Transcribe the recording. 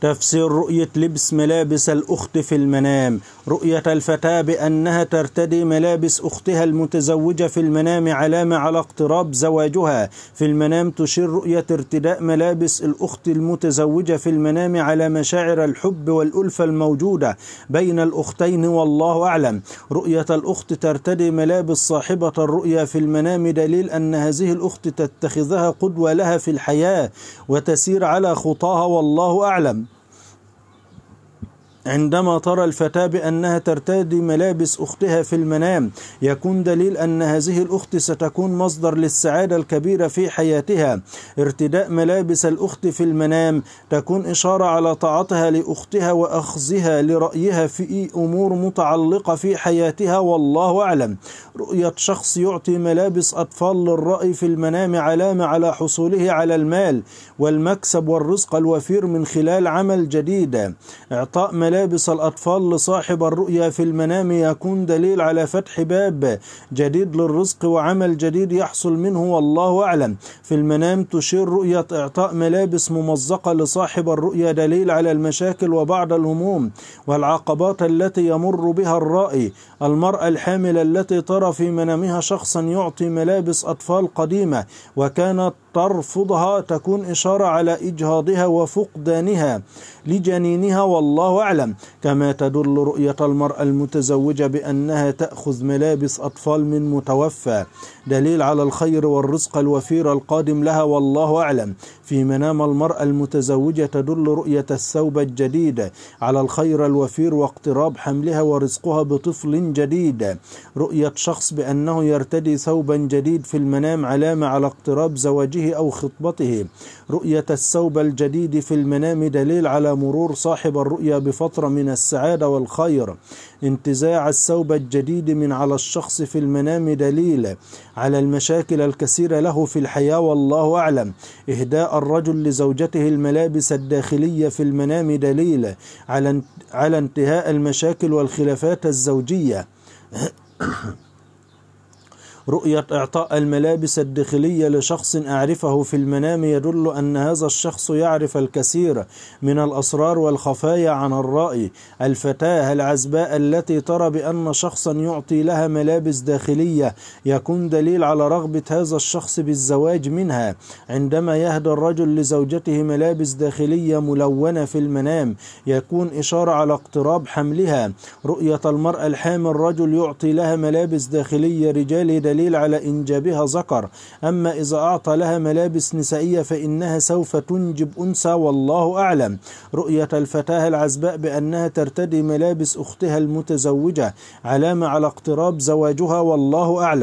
تفسير رؤية لبس ملابس الأخت في المنام رؤية الفتاة بأنها ترتدي ملابس أختها المتزوجة في المنام علامة على اقتراب زواجها في المنام تشير رؤية ارتداء ملابس الأخت المتزوجة في المنام على مشاعر الحب والألفة الموجودة بين الأختين والله أعلم رؤية الأخت ترتدي ملابس صاحبة الرؤيا في المنام دليل أن هذه الأخت تتخذها قدوة لها في الحياة وتسير على خطاها والله أعلم عندما ترى الفتاة بأنها ترتدي ملابس أختها في المنام يكون دليل أن هذه الأخت ستكون مصدر للسعادة الكبيرة في حياتها ارتداء ملابس الأخت في المنام تكون إشارة على طاعتها لأختها وأخذها لرأيها في أمور متعلقة في حياتها والله أعلم رؤية شخص يعطي ملابس أطفال للرأي في المنام علامة على حصوله على المال والمكسب والرزق الوفير من خلال عمل جديد إعطاء ملابس ملابس الأطفال لصاحب الرؤيا في المنام يكون دليل على فتح باب جديد للرزق وعمل جديد يحصل منه والله أعلم في المنام تشير رؤية إعطاء ملابس ممزقة لصاحب الرؤيا دليل على المشاكل وبعض الهموم والعقبات التي يمر بها الرائي المرأة الحاملة التي ترى في منامها شخصا يعطي ملابس أطفال قديمة وكانت ترفضها تكون إشارة على إجهاضها وفقدانها لجنينها والله أعلم كما تدل رؤية المرأة المتزوجة بأنها تأخذ ملابس أطفال من متوفى دليل على الخير والرزق الوفير القادم لها والله أعلم في منام المرأة المتزوجة تدل رؤية الثوب الجديد على الخير الوفير واقتراب حملها ورزقها بطفل جديد رؤية شخص بأنه يرتدي ثوبا جديد في المنام علامة على اقتراب زواجه أو خطبته رؤية الثوب الجديد في المنام دليل على مرور صاحب الرؤية بفترة من السعادة والخير انتزاع الثوب الجديد من على الشخص في المنام دليل على المشاكل الكثيرة له في الحياة والله أعلم إهداء الرجل لزوجته الملابس الداخلية في المنام دليل على انتهاء المشاكل والخلافات الزوجية رؤية إعطاء الملابس الداخلية لشخص أعرفه في المنام يدل أن هذا الشخص يعرف الكثير من الأسرار والخفايا عن الرأي الفتاة العزباء التي ترى بأن شخصا يعطي لها ملابس داخلية يكون دليل على رغبة هذا الشخص بالزواج منها عندما يهدى الرجل لزوجته ملابس داخلية ملونة في المنام يكون إشارة على اقتراب حملها رؤية المرأة الحامل رجل يعطي لها ملابس داخلية رجال دليل دليل على إنجابها ذكر أما إذا أعطى لها ملابس نسائية فإنها سوف تنجب أنسى والله أعلم رؤية الفتاة العزباء بأنها ترتدي ملابس أختها المتزوجة علامة على اقتراب زواجها والله أعلم